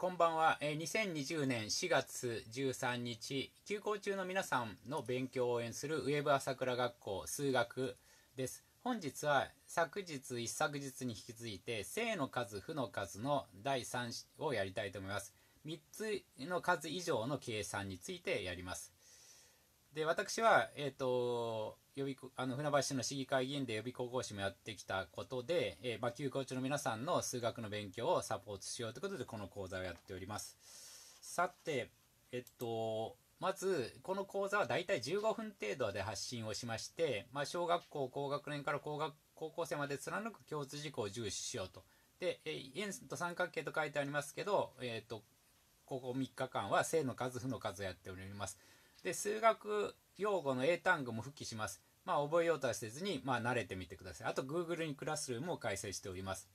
こんばんは、え2020年4月13日休校中の皆さんの勉強を応援するウェブ朝倉学校数学です本日は昨日一昨日に引き続いて正の数負の数の第3をやりたいと思います3つの数以上の計算についてやりますで私はえっ、ー、と予備あの船橋市の市議会議員で予備高校師もやってきたことで、えー、まあ、休校中の皆さんの数学の勉強をサポートしようということでこの講座をやっておりますさてえっとまずこの講座はだいたい15分程度で発信をしまして、まあ、小学校高学年から高学高校生まで貫く共通事項を重視しようとで円と三角形と書いてありますけど、えーと、とここ3日間は正の数負の数をやっておりますで数学用語の英単語も復帰しますまあ覚えようとはせずにまあ慣れてみてくださいあと Google にクラスルームを開催しております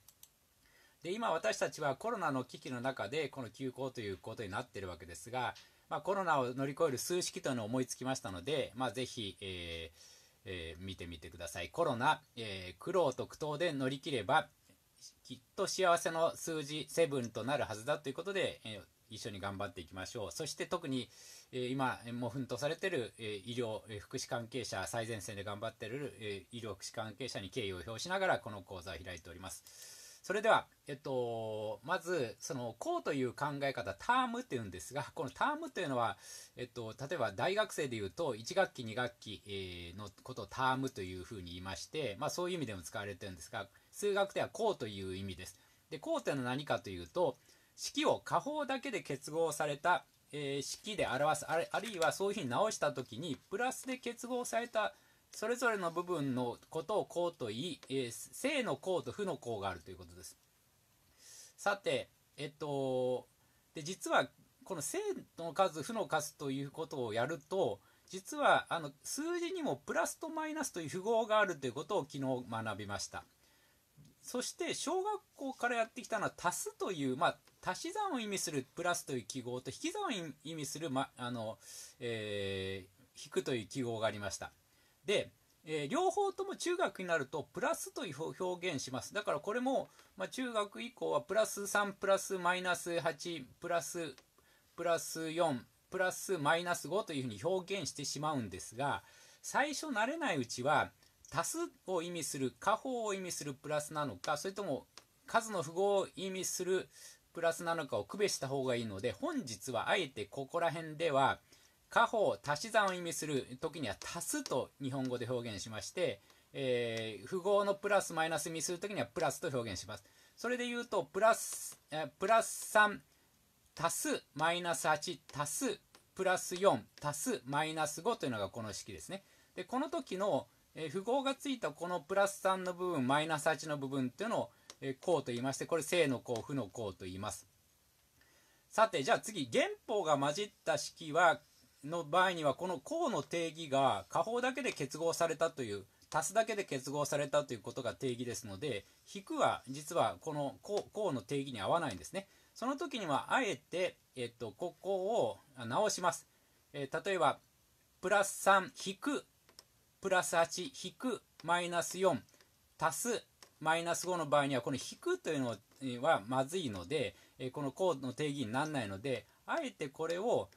で今私たちはコロナの危機の中でこの休校ということになっているわけですが、まあ、コロナを乗り越える数式というのを思いつきましたので、まあ、ぜひ、えーえー、見てみてくださいコロナ、えー、苦労と苦闘で乗り切ればきっと幸せの数字7となるはずだということで、えー一緒に頑張っていきましょう。そして特に、えー、今、もふんとされてる、え医療、え福祉関係者、最前線で頑張ってる、え医療福祉関係者に敬意を表しながら、この講座を開いております。それでは、えっと、まず、その、こうという考え方、タームというんですが、このタームというのは、えっと、例えば大学生でいうと、1学期、2学期、えのことをタームというふうに言いまして、まあ、そういう意味でも使われてるんですが、数学ではこうという意味です。で、こうというのは何かというと、式を下方だけで結合された、えー、式で表すあるあるいはそういうふうに直した時にプラスで結合されたそれぞれの部分のことを項と言い、えー、正の項と負の項があるということですさてえっとで実はこの正の数負の数ということをやると実はあの数字にもプラスとマイナスという符号があるということを昨日学びましたそして小学校からやってきたのは足すという、まあ、足し算を意味するプラスという記号と引き算を意味する、ま、あの、えー、引くという記号がありました。で、えー、両方とも中学になるとプラスという表現します。だからこれも、まあ、中学以降はプラス3、プラスマイナス8、プラス、プラス4、プラスマイナス5というふうに表現してしまうんですが、最初慣れないうちは、足すを意味する、下方を意味するプラスなのか、それとも数の符号を意味するプラスなのかを区別した方がいいので本日はあえてここら辺では加法足し算を意味する時には足すと日本語で表現しまして、えー、符号のプラスマイナスにする時にはプラスと表現しますそれで言うとプラスえプラス3足すマイナス8足すプラス4足すマイナス5というのがこの式ですねでこの時の、えー、符号がついたこのプラス3の部分マイナス8の部分っていうのをえうと言いましてこれ正の項負の項と言いますさてじゃあ次原法が混じった式はの場合にはこの項の定義が下方だけで結合されたという足すだけで結合されたということが定義ですので引くは実はこの項の定義に合わないんですねその時にはあえて、えっと、ここを直します、えー、例えばプラス3引くプラス8引くマイナス4足すマイナス5の場合にはこの引くというのはまずいのでこの項の定義にならないのであえてこれを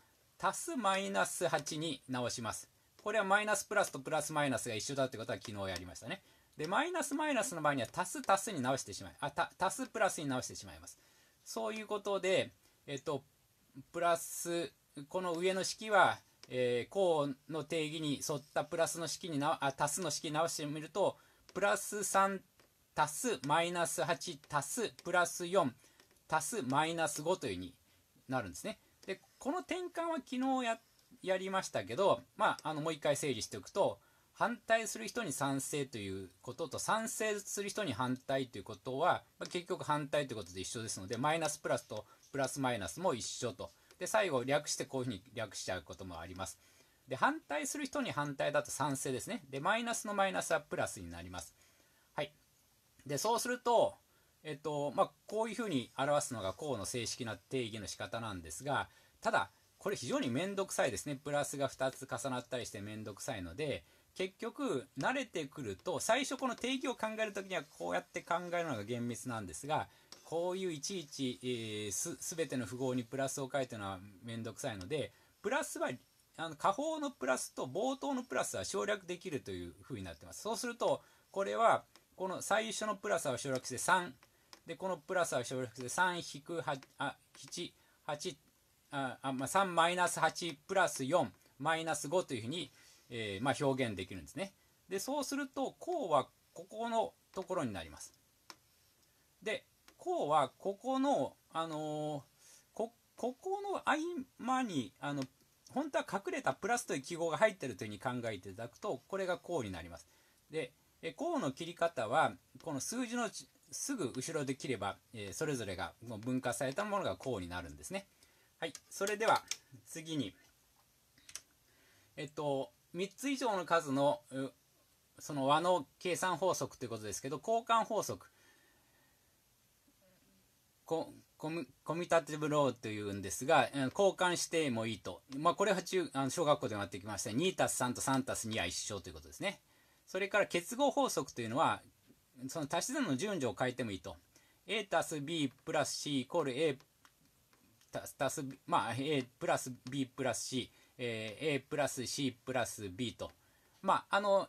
足すマイナス8に直しますこれはマイナスプラスとプラスマイナスが一緒だということは昨日やりましたねでマイナスマイナスの場合には足す足すに直してしまいあた足すプラスに直してしまいますそういうことでえっとプラスこの上の式はえー、項の定義に沿ったプラスの式になあ足すの式に直してみるとプラス3足すマイナス8足すプラス4足すマイナス5というになるんですね。でこの転換は昨日やりましたけど、まあ、あのもう一回整理しておくと反対する人に賛成ということと賛成する人に反対ということは、まあ、結局反対ということで一緒ですのでマイナスプラスとプラスマイナスも一緒とで最後略してこういうふうに略しちゃうこともあります。で反対する人に反対だと賛成ですね。でマイナスのマイナスはプラスになります。でそうすると、えっとまあ、こういうふうに表すのが項の正式な定義の仕方なんですがただこれ非常に面倒くさいですねプラスが2つ重なったりして面倒くさいので結局慣れてくると最初この定義を考える時にはこうやって考えるのが厳密なんですがこういういちいち、えー、す全ての符号にプラスを書いてるのは面倒くさいのでプラスはあの下方のプラスと冒頭のプラスは省略できるというふうになってます。そうするとこれはこの最初のプラスは省略して3でこのプラスは省略して3引く8あ7 8ああ、まあ、3マイナス8プラス4マイナス5というふうに、えー、まあ、表現できるんですねでそうすると項はここのところになりますで項はここのあのーこここの合間にあの本当は隠れたプラスという記号が入ってるというふうに考えていただくとこれがこうになりますでえ項の切り方はこの数字のすぐ後ろで切れば、えー、それぞれがもう分化されたものが項になるんですね。はい、それでは次に、えっと、3つ以上の数のその和の計算法則ということですけど交換法則ココミコミュタティブローというんですが交換してもいいと、まあ、これは中あの小学校でもってきました2 3と3 2は一緒ということですね。それから結合法則というのはその足し算の順序を変えてもいいと a たす b プラス c イコール a たすまあ a プラス b プラス c、えー、a プラス c プラス b とまああの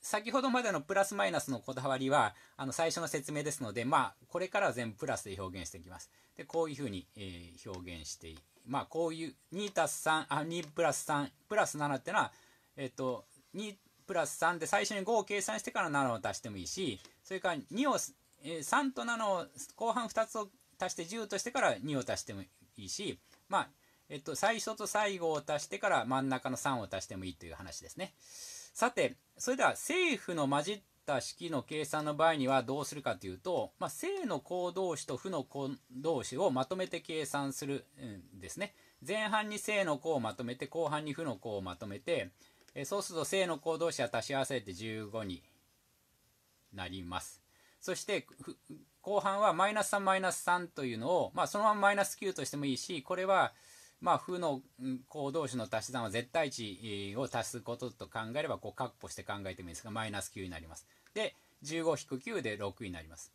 先ほどまでのプラスマイナスのこだわりはあの最初の説明ですので、まあ、これからは全部プラスで表現していきます。でこういうふうに、えー、表現してまあこういう2たす3あ2プラス3プラス7っていうのは、えっ、ー、と2プラス3で最初に5を計算してから7を足してもいいしそれから2を、3と7を後半2つを足して10としてから2を足してもいいしまあえっと最初と最後を足してから真ん中の3を足してもいいという話ですねさてそれでは政府の混じった式の計算の場合にはどうするかというと、まあ、正の行動詞と負の行動詞をまとめて計算するんですね前半に正の項をまとめて後半に負の項をまとめてえそうすると正の行動者は足し合わせて15になります。そして後半はマイナス3マイナス3というのを、まあ、そのままマイナス9としてもいいしこれはまあ負の行動詞の足し算は絶対値を足すことと考えればこう括弧して考えてもいいですがマイナス9になります。で15-9で6になります。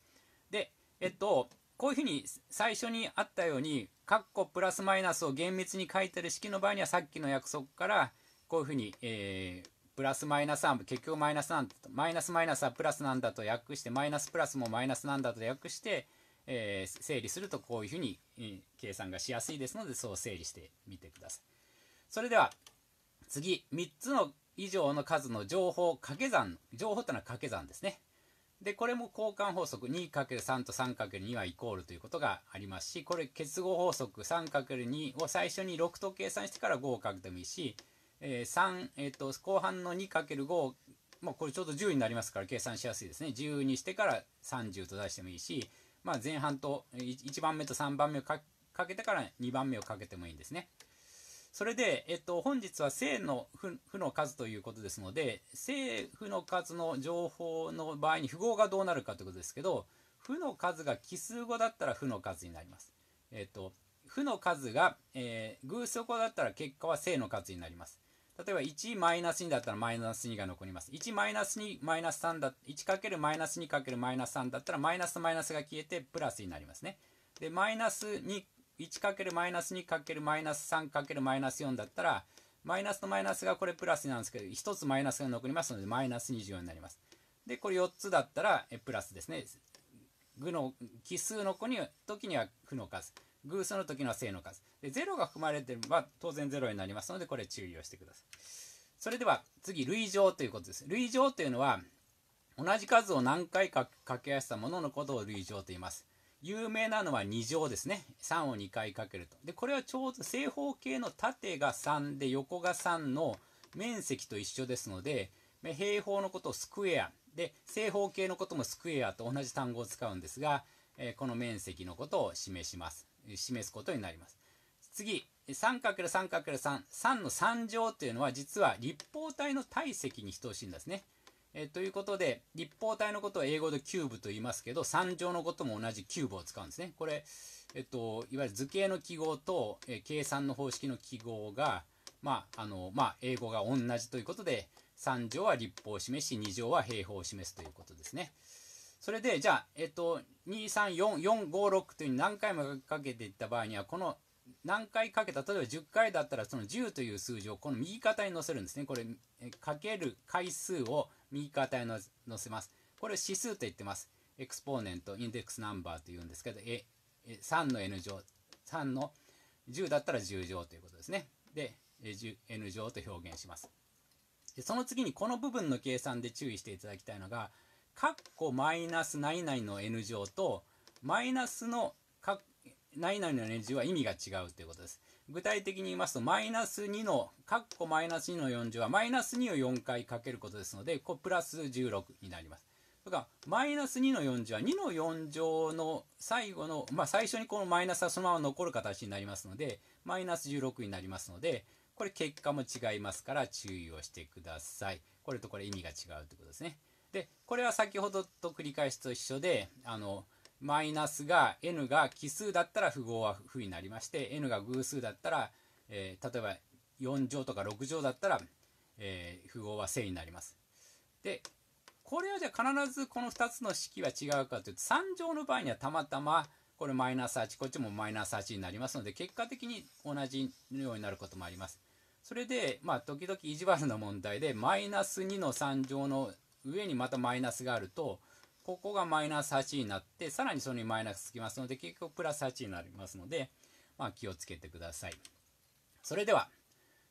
でえっとこういうふうに最初にあったように括弧プラスマイナスを厳密に書いてる式の場合にはさっきの約束から「こういうふうに、えー、プラスマイナス3分、結局マイナスなんだと、マイナスマイナスはプラスなんだと訳して、マイナスプラスもマイナスなんだと訳して、えー、整理するとこういうふうに、えー、計算がしやすいですので、そう整理してみてください。それでは、次、3つの以上の数の情報掛け算、情報というのは掛け算ですね。で、これも交換法則 2×3 と 3×2 はイコールということがありますし、これ結合法則 3×2 を最初に6と計算してから5を書くでもいいし、えー、3、えーと、後半の 2×5 まあ、これちょうど10になりますから計算しやすいですね10にしてから30と出してもいいし、まあ、前半と 1, 番目と3番目をかけてから2番目をかけてもいいんですねそれで、えっと、本日は正の負の数ということですので正負の数の情報の場合に符号がどうなるかということですけど負の数が奇数語だったら負の数になります。えっと、負の数が、えー、偶数語だったら結果は正の数になります。例えば1マイナス2だったらマイナス2が残ります。1マイナス2マイナス3だ、1かけるマイナス2かけるマイナス3だったらマイナスとマイナスが消えてプラスになりますね。で、マイナス2、1かけるマイナス2かけるマイナス3かけるマイナス4だったら、マイナスとマイナスがこれプラスなんですけど、1つマイナスが残りますので、マイナス24になります。で、これ4つだったら、プラスですね。具の奇数の子に時には負の数。偶数の時の正の数。で、0が含まれてれば当然0になりますので、これ注意をしてください。それでは次、類乗ということです。類乗というのは、同じ数を何回か掛け合わせたもののことを類乗と言います。有名なのは2乗ですね。3を2回かけると。で、これはちょうど正方形の縦が3で横が3の面積と一緒ですので、平方のことをスクエア。で、正方形のこともスクエアと同じ単語を使うんですが、えー、この面積のことを示します。示すことになります。次 3×3×3 3の3乗というのは実は立方体の体積に等しいんですね。えということで立方体のことを英語でキューブと言いますけど3乗のことも同じキューブを使うんですね。これ、えっと、いわゆる図形の記号と、え計算の方式の記号が、まああのまあ、英語が同じということで3乗は立方を示し2乗は平方を示すということですね。それでじゃあ、えっと、234456という何回もかけていった場合にはこの何回かけた例えば10回だったらその10という数字をこの右肩に乗せるんですねこれかける回数を右肩に乗せますこれ指数と言ってますエクスポーネントインデックスナンバーというんですけどえ3の n 乗3の10だったら10乗ということですねで n 乗と表現しますその次にこの部分の計算で注意していただきたいのがカッコマイナス何々の n 乗とマイナスの何々の n 乗は意味が違うということです。具体的に言いますと、マイナス2の、カッコマイナス2の4乗は、マイナス2を4回かけることですので、こプラス16になります。だから、マイナス2の4乗は、2の4乗の最後の、まあ、最初にこのマイナスはそのまま残る形になりますので、マイナス16になりますので、これ結果も違いますから注意をしてください。これとこれ意味が違うということですね。でこれは先ほどと繰り返しと一緒であのマイナスが n が奇数だったら符号は負になりまして n が偶数だったら、えー、例えば4乗とか6乗だったら、えー、符号は正になります。でこれはじゃあ必ずこの2つの式は違うかというと3乗の場合にはたまたまこれマイナス8こっちもマイナス8になりますので結果的に同じようになることもあります。それでまあ時々意地悪な問題でマイナス2の3乗の上にまたマイナスがあるとここがマイナス8になってさらにそれにマイナスつきますので結局プラス8になりますので、まあ、気をつけてくださいそれでは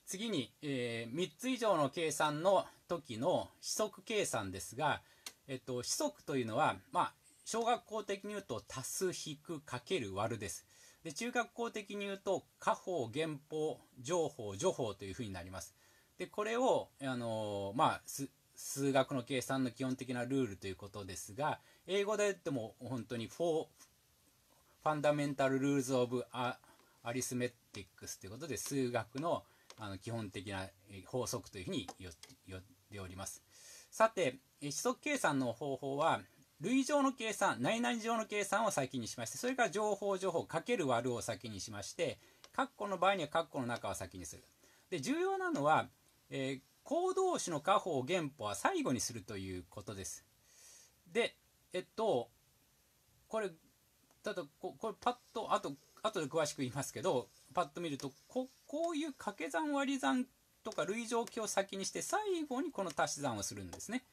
次に、えー、3つ以上の計算の時の指則計算ですが、えっと、指則というのは、まあ、小学校的に言うと足す引くかける割るですで中学校的に言うと下方減法上方除法というふうになりますでこれを、あのー、まあ数学の計算の基本的なルールということですが英語で言っても本当にフォーファンダメンタル・ルーズ・オブ・アリスメティックスということで数学のあの基本的な法則というふうに呼んでおりますさて指則計算の方法は類上の計算何々乗の計算を先にしましてそれから情報情報かける割るを先にしまして括弧の場合には括弧の中を先にするで重要なのは、えー行動詞の家宝原歩は最後にするということです。で、えっと、これ、ただこ、これパッと、あと、後で詳しく言いますけど、パッと見ると、ここういう掛け算割り算とか類乗記を先にして、最後にこの足し算をするんですね。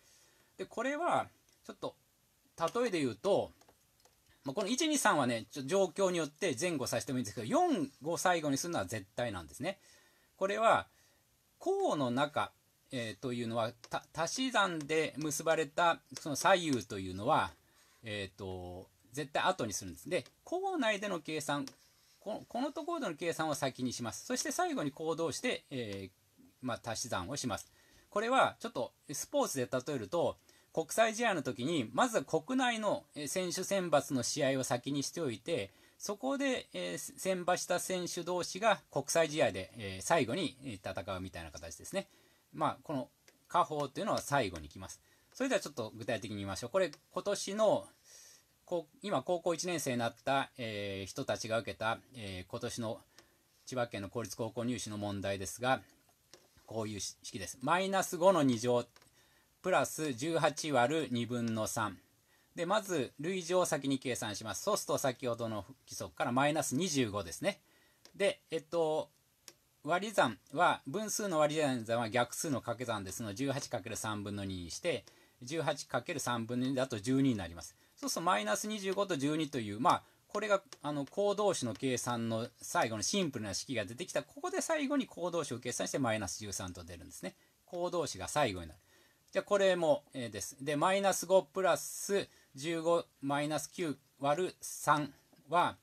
で、これは、ちょっと、例えで言うと、まあ、この123はね、状況によって前後させてもいいんですけど、4 5最後にするのは絶対なんですね。これは、項の中、えー、というのは足し算で結ばれたその左右というのは、えーと、と絶対後にするんです。で校内での計算このところでの計算を先にします。そして最後に行動して、えー、まあ、足し算をします。これはちょっとスポーツで例えると国際試合の時にまずは国内の選手選抜の試合を先にしておいてそこで、えー、選抜した選手同士が国際試合で、えー、最後に戦うみたいな形ですね。まあ、この下方というのは最後に来ます。それではちょっと具体的に見ましょう。これ、今年の、今、高校1年生になった、えー、人たちが受けた、えー、今年の千葉県の公立高校入試の問題ですが、こういう式です。マイナス5の2乗、プラス18割る2分の3。で、まず、類乗を先に計算します。そうすると、先ほどの規則からマイナス25ですね。で、えっと、割り算は分数の割り算は逆数の掛け算ですので 18×3 分の2にして 18×3 分の2だと12になりますそうするとマイナス25と12というまあこれがあの行動詞の計算の最後のシンプルな式が出てきたここで最後に行動詞を計算してマイナス13と出るんですね行動詞が最後になるじゃあこれも、えです。で、マイナス5プラス15マイナス9割る3は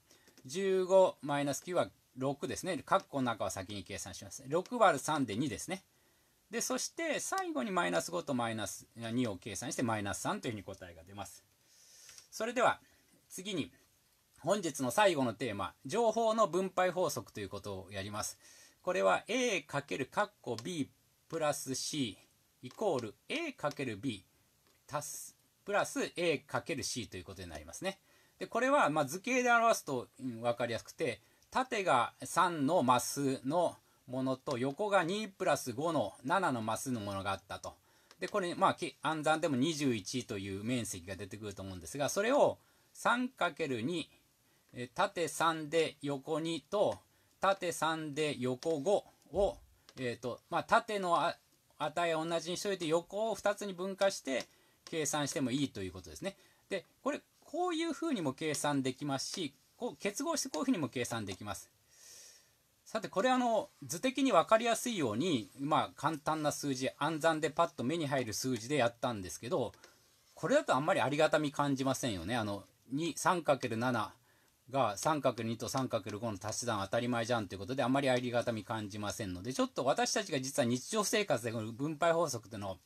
15マイナス9は6ですね。括弧の中は先に計算します。6割る3で2ですね。で、そして最後にマイナス5とマイナス2を計算してマイナス3というふうに答えが出ます。それでは次に本日の最後のテーマ、情報の分配法則ということをやります。これは A× 括弧 B プラス C イコール A×B 足すプラス A×C ということになりますね。で、これはま図形で表すと分かりやすくて、縦が3のマスのものと横が2プラス5の7のマスのものがあったと。で、これ、まあ、暗算でも21という面積が出てくると思うんですが、それを 3×2、え縦3で横2と、縦3で横5を、えっ、ー、と、まあ、縦の値は同じにしといて、横を2つに分化して計算してもいいということですね。で、これ、こういうふうにも計算できますし、こう結合してこういうふうにも計算できます。さてこれあの図的に分かりやすいようにまあ簡単な数字暗算でパッと目に入る数字でやったんですけどこれだとあんまりありがたみ感じませんよね。あの 3×7 が 3×2 と 3×5 の足し算当たり前じゃんということであんまりありがたみ感じませんのでちょっと私たちが実は日常生活でこの分配法則というのを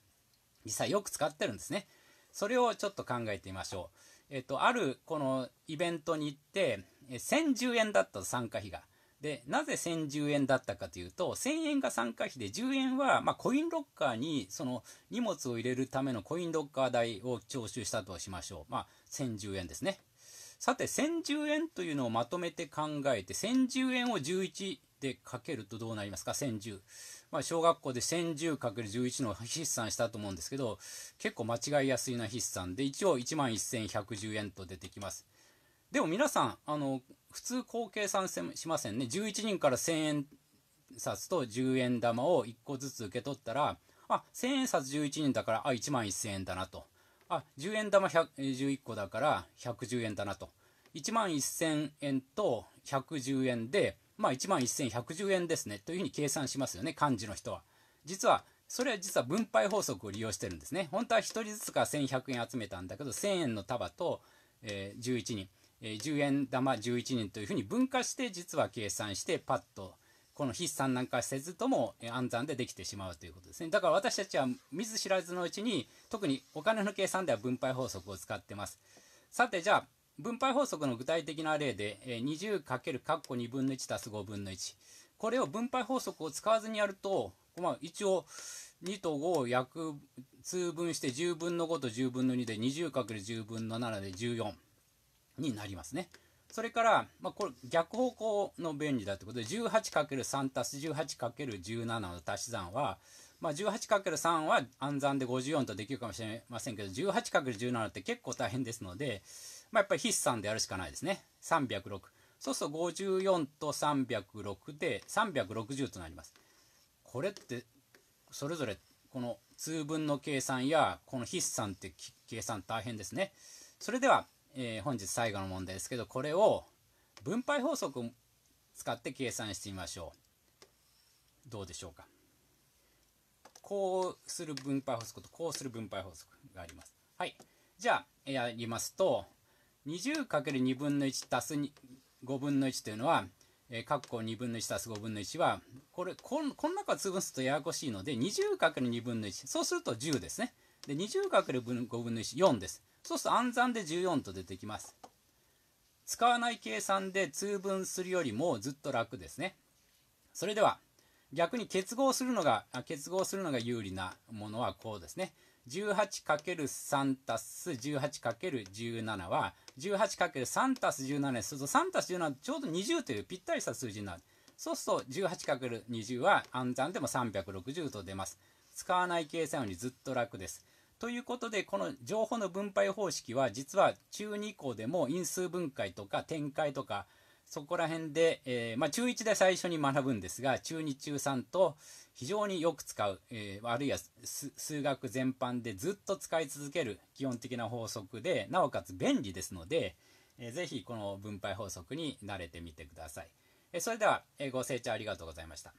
実際よく使ってるんですね。それをちょっと考えてみましょう。えっと、あるこのイベントに行って、え1010円だった参加費が。で、なぜ1010円だったかというと、1000円が参加費で10円は、まあ、コインロッカーにその荷物を入れるためのコインロッカー代を徴収したとしましょう。まあ、1010円ですね。さて、1010円というのをまとめて考えて、1010円を11でかけるとどうなりますか ?1010。まあ、小学校で 1010×11 の筆算したと思うんですけど、結構間違いやすいな筆算で、一応11,110円と出てきます。でも皆さん、あの、普通こう計算しませんね。11人から1000円札と10円玉を1個ずつ受け取ったら、あ、1000円札11人だから、あ、11,000円だなと。あ、10円玉11個だから110円だなと。11,000円と110円で、まあ、1万1110円ですねというふうに計算しますよね漢字の人は実はそれは実は分配法則を利用してるんですね本当は1人ずつから1100円集めたんだけど1000円の束と、えー、11人、えー、10円玉11人というふうに分化して実は計算してパッとこの筆算なんかせずとも暗算でできてしまうということですねだから私たちは見ず知らずのうちに特にお金の計算では分配法則を使ってますさてじゃあ分配法則の具体的な例で、20× 括弧2分の1足す5分の1。これを分配法則を使わずにやると、まあ、一応、2と5を約通分して10分の5と10分の2で 20×10 分の7で14になりますね。それから、まあ、これ逆方向の便利だということで 18×3 足す 18×17 の足し算は、まあ、18×3 は暗算で54とできるかもしれませんけど 18×17 って結構大変ですので、まあ、やっぱり筆算でやるしかないですね。306。そうすると54と306で360となります。これってそれぞれこの通分の計算やこの筆算って計算大変ですね。それでは、えー、本日最後の問題ですけどこれを分配法則を使って計算してみましょう。どうでしょうか。こうする分配法則とこうする分配法則があります。はい。じゃあやりますと 20×2 分の1足す5分の1というのは、えー、括弧2分の1足す5分の1は、これ、この中を分するとややこしいので、20×2 分の1。そうすると10ですね。で、20×5 分の1、4です。そうすると暗算で14と出てきます。使わない計算で通分するよりもずっと楽ですね。それでは、逆に結合するのが、結合するのが有利なものはこうですね。18×3 たす 18×17 は 18×3 たす17にすると3たす17ちょうど20というぴったりした数字になる。そうすると 18×20 は暗算でも360と出ます。使わない計算よりずっと楽です。ということで、この情報の分配方式は、実は中2以降でも因数分解とか展開とか、そこら辺で、えー、まあ、中1で最初に学ぶんですが、中2、中3と、非常によく使う、えー、あるいは数学全般でずっと使い続ける基本的な法則でなおかつ便利ですので、えー、ぜひこの分配法則に慣れてみてください、えー、それでは、えご清聴ありがとうございました